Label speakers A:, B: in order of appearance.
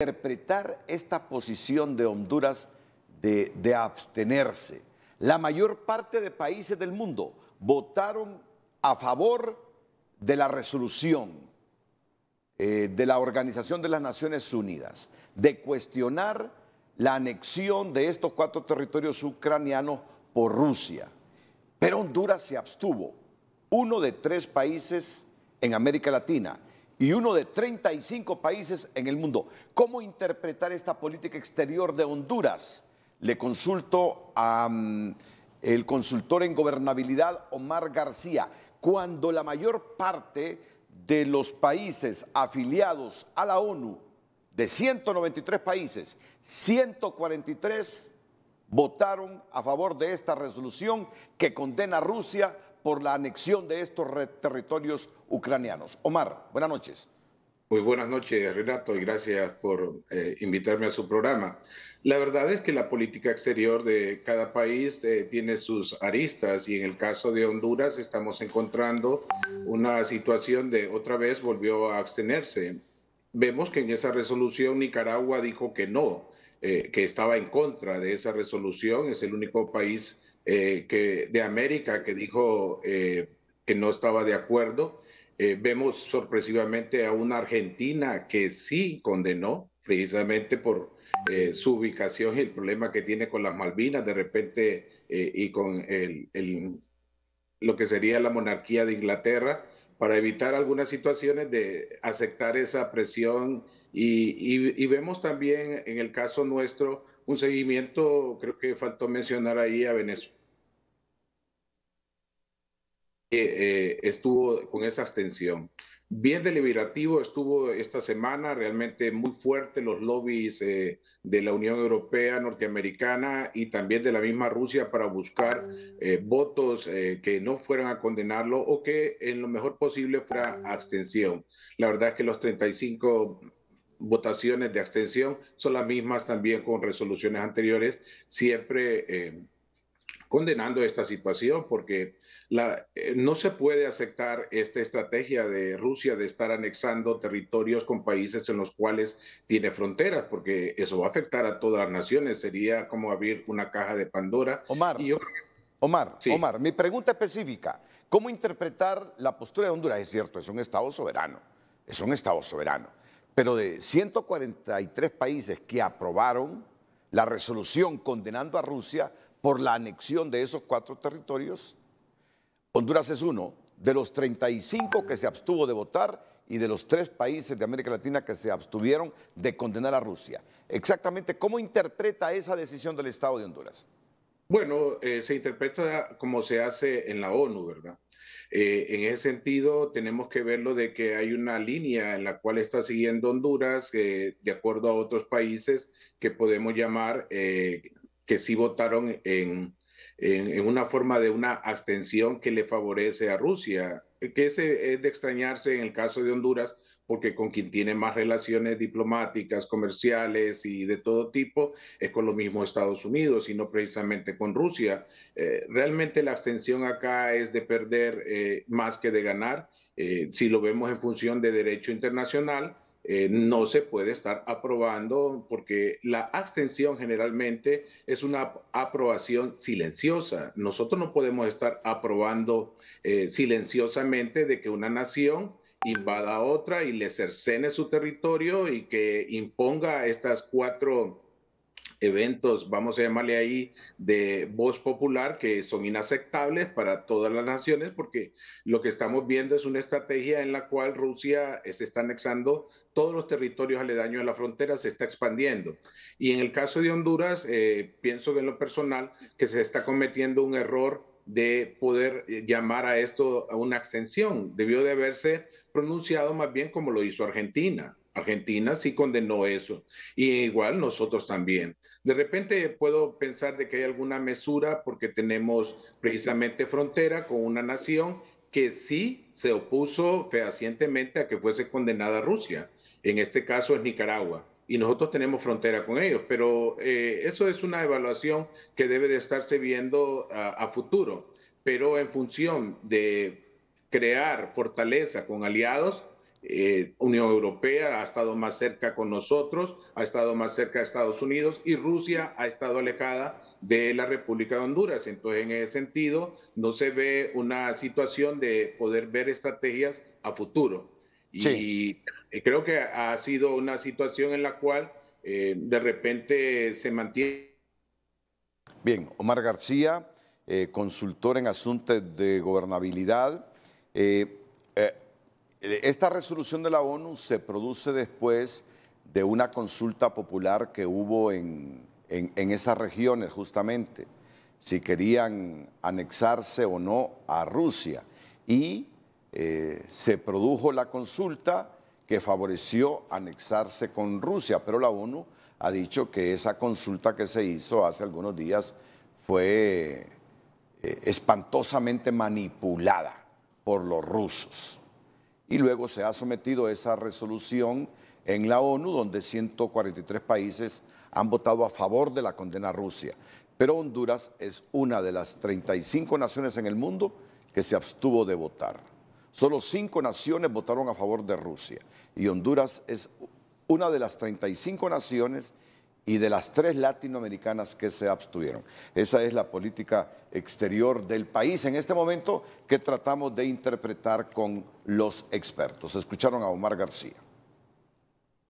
A: interpretar esta posición de Honduras de, abstenerse. La mayor parte de países del mundo votaron a favor de la resolución eh, de la Organización de las Naciones Unidas, de cuestionar la anexión de estos cuatro territorios ucranianos por Rusia. Pero Honduras se abstuvo, uno de tres países en América Latina y uno de 35 países en el mundo. ¿Cómo interpretar esta política exterior de Honduras? Le consulto a mm, el consultor en gobernabilidad Omar García. Cuando la mayor parte de los países afiliados a la ONU, de 193 países, 143 votaron a favor de esta resolución que condena a Rusia por la anexión de estos territorios ucranianos. Omar,
B: buenas noches. Muy buenas noches, Renato, y gracias por eh, invitarme a su programa. La verdad es que la política exterior de cada país eh, tiene sus aristas y en el caso de Honduras estamos encontrando una situación de otra vez volvió a abstenerse. Vemos que en esa resolución Nicaragua dijo que no, eh, que estaba en contra de esa resolución, es el único país eh, que, de América que dijo eh, que no estaba de acuerdo. Eh, vemos sorpresivamente a una Argentina que sí condenó precisamente por su ubicación y el problema que tiene con las Malvinas de repente y con el, lo que sería la monarquía de Inglaterra para evitar algunas situaciones de aceptar esa presión y, y, vemos también en el caso nuestro un seguimiento, creo que faltó mencionar ahí a Venezuela. que eh, estuvo con esa abstención. Bien deliberativo estuvo esta semana, realmente muy fuerte los lobbies eh, de la Unión Europea, norteamericana y también de la misma Rusia para buscar eh, votos que no fueran a condenarlo o que en lo mejor posible fuera abstención. La verdad es que los 35 votaciones de abstención son las mismas también con resoluciones anteriores, siempre eh, condenando esta situación porque la, eh, no se puede aceptar esta estrategia de Rusia de estar anexando territorios con países en los cuales tiene fronteras, porque eso va a afectar a todas las naciones, sería como abrir una caja de Pandora. Omar, Omar, Omar, mi pregunta específica, ¿cómo interpretar la postura de Honduras?
A: Es cierto, es un Estado soberano, es un Estado soberano pero de 143 países que aprobaron la resolución condenando a Rusia por la anexión de esos cuatro territorios, Honduras es uno de los 35 que se abstuvo de votar y de los tres países de América Latina que se abstuvieron de condenar a
B: Rusia. Exactamente, ¿cómo interpreta esa decisión del Estado de Honduras? Bueno, eh, se interpreta como se hace en la ONU, ¿verdad? Eh, en ese sentido, tenemos que verlo de que hay una línea en la cual está siguiendo Honduras, eh, de acuerdo a otros países que podemos llamar que sí votaron en, una forma de una abstención que le favorece a Rusia que eh, es de extrañarse en el caso de Honduras, porque con quien tiene más relaciones diplomáticas, comerciales y de todo tipo es con los mismos Estados Unidos y no precisamente con Rusia. Eh, realmente la abstención acá es de perder eh, más que de ganar, si lo vemos en función de derecho internacional. Eh, no se puede estar aprobando porque la abstención generalmente es una aprobación silenciosa. Nosotros no podemos estar aprobando eh, silenciosamente de que una nación invada a otra y le cercene su territorio y que imponga estas cuatro eventos, vamos a llamarle ahí, de voz popular que son inaceptables para todas las naciones, porque lo que estamos viendo es una estrategia en la cual Rusia se está anexando todos los territorios aledaños a la frontera, se está expandiendo. Y en el caso de Honduras, eh, pienso que en lo personal que se está cometiendo un error de poder eh, llamar a esto una extensión. Debió de haberse pronunciado más bien como lo hizo Argentina Argentina sí condenó eso. Y igual nosotros también. De repente puedo pensar de que hay alguna mesura porque tenemos precisamente frontera con una nación que sí se opuso fehacientemente a que fuese condenada Rusia. En este caso es Nicaragua. Y nosotros tenemos frontera con ellos. Pero eh, eso es una evaluación que debe de estarse viendo a futuro. Pero en función de crear fortaleza con aliados, eh, Unión Europea ha estado más cerca con nosotros, ha estado más cerca de Estados Unidos y Rusia ha estado alejada de la República de Honduras. Entonces, en ese sentido, no se ve una situación de poder ver estrategias a futuro. Y eh, creo que ha sido una situación en la cual eh, de repente se mantiene. Bien, Omar García,
A: consultor en asuntos de gobernabilidad. Eh, esta resolución de la ONU se produce después de una consulta popular que hubo en, esas regiones justamente, si querían anexarse o no a Rusia. Y eh, se produjo la consulta que favoreció anexarse con Rusia, pero la ONU ha dicho que esa consulta que se hizo hace algunos días fue eh, espantosamente manipulada por los rusos y luego se ha sometido esa resolución en la ONU, donde 143 países han votado a favor de la condena a Rusia. Pero Honduras es una de las 35 naciones en el mundo que se abstuvo de votar. Solo cinco naciones votaron a favor de Rusia y Honduras es una de las 35 naciones y de las tres latinoamericanas que se abstuvieron. Esa es la política exterior del país en este momento que tratamos de interpretar con los expertos. Escucharon a Omar García.